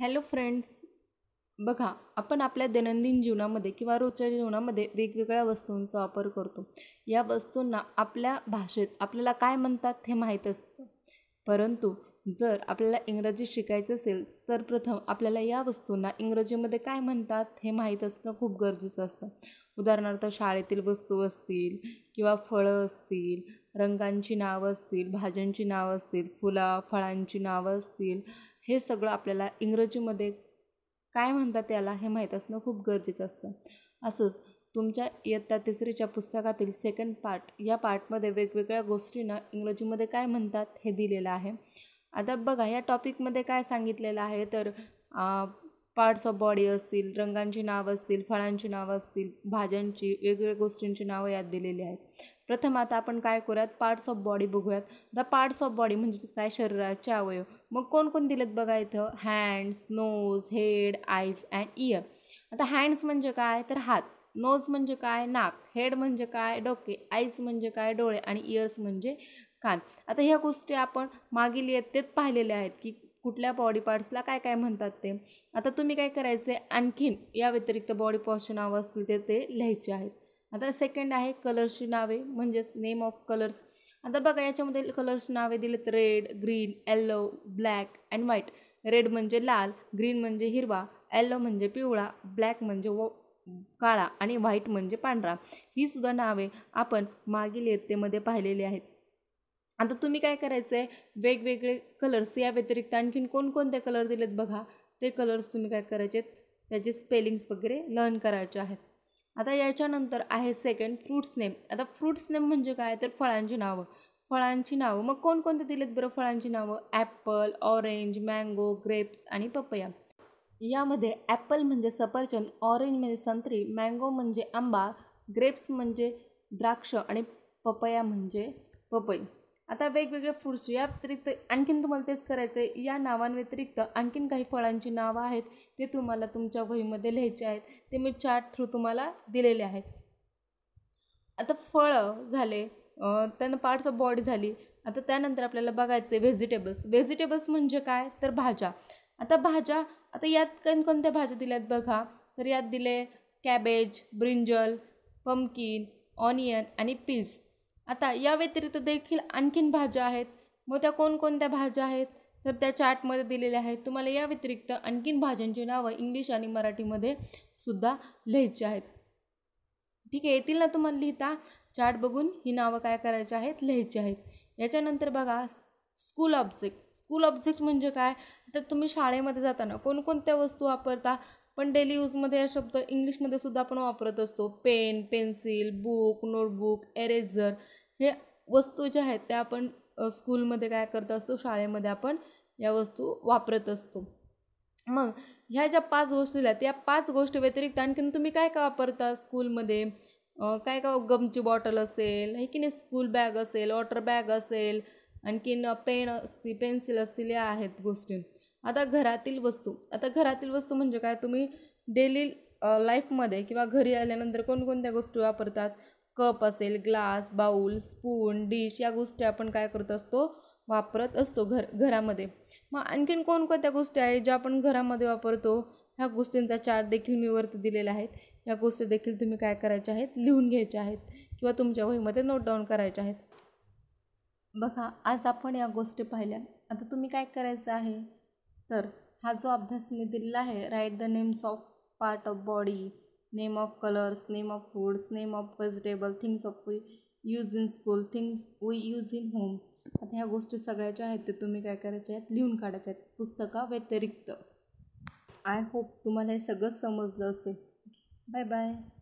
hello friends बघा आपण आपल्या दैनंदिन जीवनामध्ये किंवा रोजच्या जीवनामध्ये वेगवेगळ्या वस्तूंचा वापर करतो या वस्तूंना आपल्या भाषेत आपल्याला काय म्हणतात हे माहीत असतं परंतु जर आपल्याला इंग्रजी शिकायचं असेल तर प्रथम आपल्याला या वस्तूंना इंग्रजीमध्ये काय म्हणतात हे माहीत असणं खूप गरजेचं असतं उदाहरणार्थ शाळेतील वस्तू असतील किंवा फळं असतील रंगांची नावं असतील भाज्यांची नावं असतील फुला फळांची नावं असतील हे सगळं आपल्याला इंग्रजीमध्ये काय म्हणतात त्याला हे माहीत असणं खूप गरजेचं असतं असंच तुमच्या इयत्ता तिसरीच्या पुस्तकातील सेकंड पार्ट या पार्टमध्ये वेगवेगळ्या गोष्टींना इंग्रजीमध्ये काय म्हणतात हे दिलेलं आहे आता बघा या टॉपिकमध्ये काय सांगितलेलं आहे तर पार्ट्स ऑफ बॉडी असतील रंगांची नावं असतील फळांची नावं असतील भाज्यांची वेगवेगळ्या गोष्टींची नावं यात दिलेली आहेत प्रथम आता आपण काय करूयात पार्ट्स ऑफ बॉडी बघूयात द पार्ट्स ऑफ बॉडी म्हणजेच काय शरीराचे अवयव मग कोण दिलेत बघा इथं hands nose head eyes and ear आता हँड्स म्हणजे काय तर हात नोज म्हणजे काय नाक हेड म्हणजे काय डोके आईज म्हणजे काय डोळे आणि इयर्स म्हणजे कान आता ह्या गोष्टी आपण मागील ते पाहिलेल्या आहेत की कुठल्या बॉडी पार्ट्सला काय काय म्हणतात ते आता तुम्ही काय करायचे आणखीन या व्यतिरिक्त बॉडी पॉर्शन असतील ते ते लिहायचे आहेत आता सेकंड आहे कलर्सची नावे म्हणजेच नेम ऑफ कलर्स आता बघा याच्यामध्ये कलर्सची नावे दिलेत red green yellow black and white red म्हणजे लाल ग्रीन म्हणजे हिरवा येल्लो म्हणजे पिवळा ब्लॅक म्हणजे व काळा आणि व्हाईट म्हणजे पांढरा ही सुद्धा नावे आपण मागील येतेमध्ये पाहिलेली आहेत आता तुम्ही काय करायचं आहे वेगवेगळे कलर्स या व्यतिरिक्त आणखीन कोणकोणते कलर दिलेत बघा ते कलर्स तुम्ही काय करायचे त्याचे स्पेलिंग्स वगैरे लर्न करायचे आहेत आता याच्यानंतर आहे सेकंड फ्रूट्स नेम आता फ्रूट्स नेम म्हणजे काय तर फळांची नावं फळांची नावं मग कोणकोणते दिलेत बरं फळांची नावं ॲपल ऑरेंज मँगो ग्रेप्स आणि पपया यामध्ये ॲपल म्हणजे सफरचंद ऑरेंज म्हणजे संत्री मँगो म्हणजे आंबा ग्रेप्स म्हणजे द्राक्ष आणि पपया म्हणजे पपई आता वेगवेगळ्या फ्रुट्स या व्यतिरिक्त आणखीन तुम्हाला तेच करायचं आहे या नावांव्यतिरिक्त आणखीन काही फळांची नावं आहेत ते तुम्हाला तुमच्या वहीमध्ये लिहायचे आहेत ते मी चार्ट थ्रू तुम्हाला दिलेले आहेत आता फळं झाले त्यांना पार्ट्स ऑफ बॉडी झाली आता त्यानंतर आपल्याला बघायचे व्हेजिटेबल्स व्हेजिटेबल्स म्हणजे काय तर भाज्या आता भाज्या आता यात कोणकोणत्या भाज्या दिल्यात बघा तर यात दिले कॅबेज ब्रिंजल पमकिन ऑनियन आणि पीज आता या व्यतिरिक्त देखील आणखीन भाज्या आहेत मग त्या कोणकोणत्या भाज्या आहेत तर त्या चार्टमध्ये दिलेल्या आहेत तुम्हाला या व्यतिरिक्त आणखीन भाज्यांची नावं इंग्लिश आणि मराठीमध्ये सुद्धा लिहायची आहेत ठीक आहे येतील ना तुम्हाला लिहिता चार्ट बघून ही नावं काय करायची आहेत लिहायची आहेत याच्यानंतर बघा स्कूल ऑब्जेक्ट स्कूल ऑब्जेक्ट म्हणजे काय तर तुम्ही शाळेमध्ये जाताना कोणकोणत्या वस्तू वापरता पण डेली यूजमध्ये हा शब्द इंग्लिशमध्ये सुद्धा आपण वापरत असतो pen pencil book notebook eraser हे वस्तू ज्या आहेत त्या आपण स्कूलमध्ये काय करत असतो शाळेमध्ये आपण या वस्तू वापरत असतो मग ह्या ज्या पाच गोष्टी आहेत त्या पाच गोष्टी व्यतिरिक्त आणखीन तुम्ही काय काय वापरता स्कूलमध्ये काय काय गमची बॉटल असेल हे की नाही स्कूल बॅग असेल वॉटर बॅग असेल आणखीन पेन असतील पेन्सिल असतील या आहेत गोष्टी आता घरातील वस्तू आता घरातील वस्तू म्हणजे काय तुम्ही डेली लाईफमध्ये किंवा घरी आल्यानंतर कोणकोणत्या गोष्टी वापरतात कप असेल ग्लास बाऊल स्पून डिश या गोष्टी आपण काय करत असतो वापरत असतो घर घरामध्ये मग आणखीन कोणकोणत्या गोष्टी आहेत ज्या आपण घरामध्ये वापरतो ह्या गोष्टींचा चार्ट देखील मी वरती दिलेला आहेत ह्या गोष्टी देखील तुम्ही काय करायच्या आहेत लिहून घ्यायच्या आहेत किंवा तुमच्या वहीमध्ये नोट डाऊन करायच्या आहेत बघा आज आपण या गोष्टी पाहिल्या आता तुम्ही काय करायचं आहे तर हा जो अभ्यास मी दिलेला आहे write the names of part of body name of colours name of foods name of vegetable things of we use in school things we use in home आता ह्या गोष्टी सगळ्या ज्या आहेत ते तुम्ही काय करायच्या आहेत लिहून काढायच्या आहेत पुस्तका व्यतिरिक्त आय होप तुम्हाला हे सगळं समजलं असेल बाय बाय